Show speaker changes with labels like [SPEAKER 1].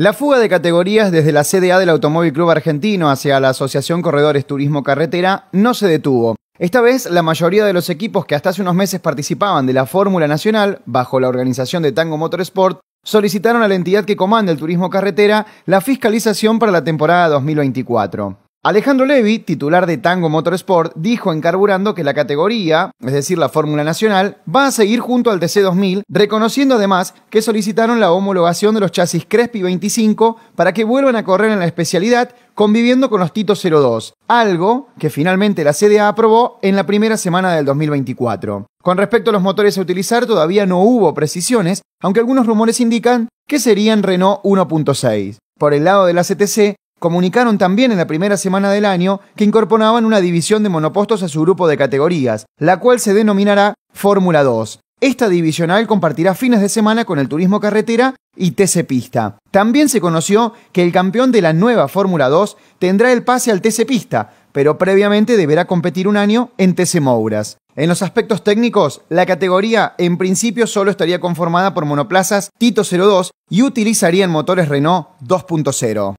[SPEAKER 1] La fuga de categorías desde la CDA del Automóvil Club Argentino hacia la Asociación Corredores Turismo Carretera no se detuvo. Esta vez, la mayoría de los equipos que hasta hace unos meses participaban de la Fórmula Nacional, bajo la organización de Tango Motorsport, solicitaron a la entidad que comanda el turismo carretera la fiscalización para la temporada 2024. Alejandro Levi, titular de Tango Motorsport, dijo en Carburando que la categoría, es decir, la Fórmula Nacional, va a seguir junto al TC2000, reconociendo además que solicitaron la homologación de los chasis Crespi 25 para que vuelvan a correr en la especialidad conviviendo con los Tito 02, algo que finalmente la CDA aprobó en la primera semana del 2024. Con respecto a los motores a utilizar, todavía no hubo precisiones, aunque algunos rumores indican que serían Renault 1.6. Por el lado de la CTC, Comunicaron también en la primera semana del año que incorporaban una división de monopostos a su grupo de categorías, la cual se denominará Fórmula 2. Esta divisional compartirá fines de semana con el Turismo Carretera y TC Pista. También se conoció que el campeón de la nueva Fórmula 2 tendrá el pase al TC Pista, pero previamente deberá competir un año en TC Mouras. En los aspectos técnicos, la categoría en principio solo estaría conformada por monoplazas Tito 02 y utilizarían motores Renault 2.0.